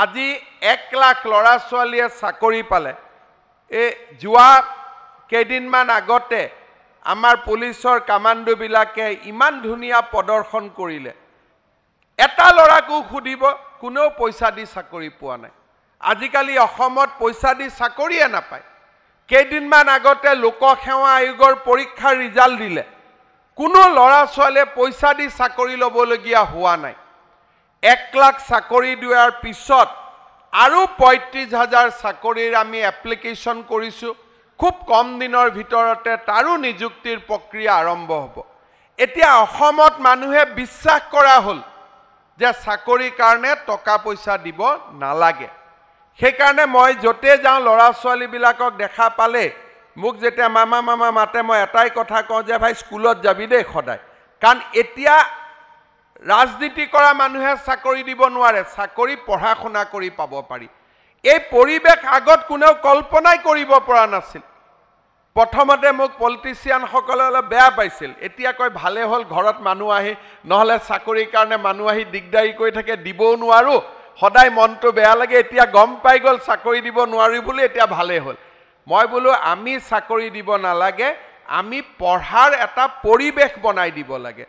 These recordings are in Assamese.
আজি এক লাখ ল'ৰা ছোৱালীয়ে চাকৰি পালে এই যোৱা কেইদিনমান আগতে আমাৰ পুলিচৰ কামাণ্ডোবিলাকে ইমান ধুনীয়া প্ৰদৰ্শন কৰিলে এটা ল'ৰাকো সুধিব কোনেও পইচা দি চাকৰি পোৱা নাই আজিকালি অসমত পইচা দি চাকৰিয়ে নাপায় কেইদিনমান আগতে লোকসেৱা আয়োগৰ পৰীক্ষাৰ ৰিজাল্ট দিলে কোনো ল'ৰা ছোৱালীয়ে পইচা দি চাকৰি ল'বলগীয়া হোৱা নাই এক লাখ চাকৰি দিয়াৰ পিছত আৰু পঁয়ত্ৰিছ হাজাৰ চাকৰিৰ আমি এপ্লিকেশ্যন কৰিছোঁ খুব কম দিনৰ ভিতৰতে তাৰো নিযুক্তিৰ প্ৰক্ৰিয়া আৰম্ভ হ'ব এতিয়া অসমত মানুহে বিশ্বাস কৰা হ'ল যে চাকৰিৰ কাৰণে টকা পইচা দিব নালাগে সেইকাৰণে মই য'তে যাওঁ ল'ৰা ছোৱালীবিলাকক দেখা পালে মোক যেতিয়া মামা মামা মাতে মই এটাই কথা কওঁ যে ভাই স্কুলত যাবি দেই সদায় কাৰণ এতিয়া ৰাজনীতি কৰা মানুহে চাকৰি দিব নোৱাৰে চাকৰি পঢ়া শুনা কৰি পাব পাৰি এই পৰিৱেশ আগত কোনেও কল্পনাই কৰিব পৰা নাছিল প্ৰথমতে মোক পলিটিচিয়ানসকলে অলপ বেয়া পাইছিল এতিয়া কয় ভালেই হ'ল ঘৰত মানুহ আহি নহ'লে চাকৰিৰ কাৰণে মানুহ আহি দিগদাৰী কৰি থাকে দিবও নোৱাৰোঁ সদায় মনটো বেয়া লাগে এতিয়া গম পাই গ'ল চাকৰি দিব নোৱাৰি বুলি এতিয়া ভালেই হ'ল মই বোলো আমি চাকৰি দিব নালাগে আমি পঢ়াৰ এটা পৰিৱেশ বনাই দিব লাগে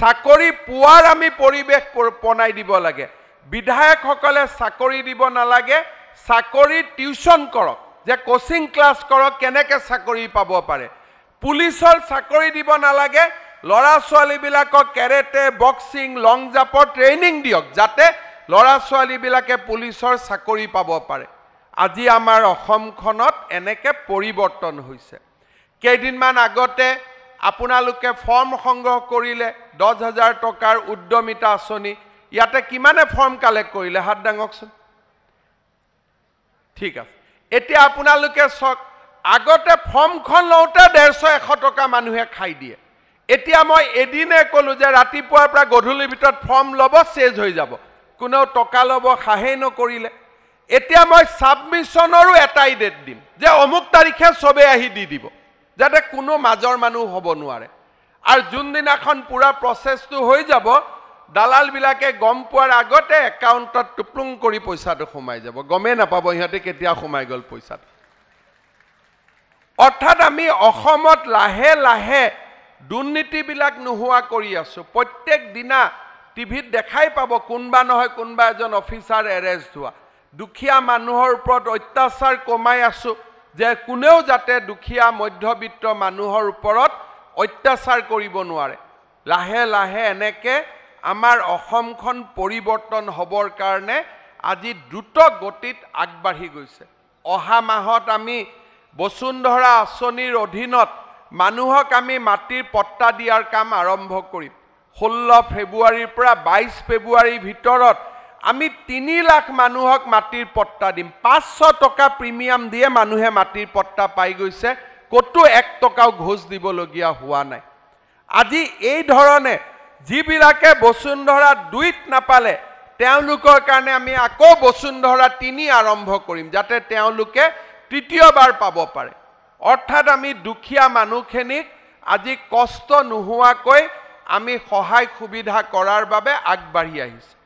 চাকৰি পোৱাৰ আমি পৰিৱেশ বনাই দিব লাগে বিধায়কসকলে চাকৰি দিব নালাগে চাকৰি টিউচন কৰক যে কোচিং ক্লাছ কৰক কেনেকৈ চাকৰি পাব পাৰে পুলিচৰ চাকৰি দিব নালাগে ল'ৰা ছোৱালীবিলাকক কেৰেটে বক্সিং লং জাপৰ ট্ৰেইনিং দিয়ক যাতে ল'ৰা ছোৱালীবিলাকে পুলিচৰ চাকৰি পাব পাৰে আজি আমাৰ অসমখনত এনেকৈ পৰিৱৰ্তন হৈছে কেইদিনমান আগতে আপোনালোকে ফৰ্ম সংগ্ৰহ কৰিলে দহ হাজাৰ টকাৰ উদ্যমিতা আঁচনি ইয়াতে কিমানে ফৰ্ম কালেক্ট কৰিলে হাত দাঙকচোন ঠিক আছে এতিয়া আপোনালোকে চাওক আগতে ফৰ্মখন লওঁতে ডেৰশ এশ টকা মানুহে খাই দিয়ে এতিয়া মই এদিনে ক'লো যে ৰাতিপুৱাৰ পৰা গধূলিৰ ভিতৰত ফৰ্ম ল'ব চেজ হৈ যাব কোনেও টকা ল'ব সাহেই নকৰিলে এতিয়া মই ছাবমিশ্যনৰো এটাই ডেট দিম যে অমুক তাৰিখে চবেই আহি দি দিব যাতে কোনো মাজৰ মানুহ হ'ব নোৱাৰে আৰু যোনদিনাখন পুৰা প্ৰচেছটো হৈ যাব দালালবিলাকে গম পোৱাৰ আগতে একাউণ্টত টুপলুং কৰি পইচাটো সোমাই যাব গমেই নাপাব সিহঁতে কেতিয়া সোমাই গ'ল পইচাটো অৰ্থাৎ আমি অসমত লাহে লাহে দুৰ্নীতিবিলাক নোহোৱা কৰি আছোঁ প্ৰত্যেক দিনা টিভিত দেখাই পাব কোনোবা নহয় কোনোবা এজন অফিচাৰ এৰেষ্ট হোৱা দুখীয়া মানুহৰ ওপৰত অত্যাচাৰ কমাই আছোঁ যে কোনেও যাতে দুখীয়া মধ্যবিত্ত মানুহৰ ওপৰত অত্যাচাৰ কৰিব নোৱাৰে লাহে লাহে এনেকৈ আমাৰ অসমখন পৰিৱৰ্তন হ'বৰ কাৰণে আজি দ্ৰুত গতিত আগবাঢ়ি গৈছে অহা মাহত আমি বসুন্ধৰা আঁচনিৰ অধীনত মানুহক আমি মাটিৰ পট্টা দিয়াৰ কাম আৰম্ভ কৰিম ষোল্ল ফেব্ৰুৱাৰীৰ পৰা বাইছ ফেব্ৰুৱাৰীৰ ভিতৰত আমি তিনি লাখ মানুহক মাটিৰ পট্টা দিম পাঁচশ টকা প্ৰিমিয়াম দিয়ে মানুহে মাটিৰ পট্টা পাই গৈছে ক'তো এক টকাও ঘোচ দিবলগীয়া হোৱা নাই আজি এই ধৰণে যিবিলাকে বসুন্ধৰা দুইত নাপালে তেওঁলোকৰ কাৰণে আমি আকৌ বসুন্ধৰা তিনি আৰম্ভ কৰিম যাতে তেওঁলোকে তৃতীয়বাৰ পাব পাৰে অৰ্থাৎ আমি দুখীয়া মানুহখিনিক আজি কষ্ট নোহোৱাকৈ আমি সহায় সুবিধা কৰাৰ বাবে আগবাঢ়ি আহিছোঁ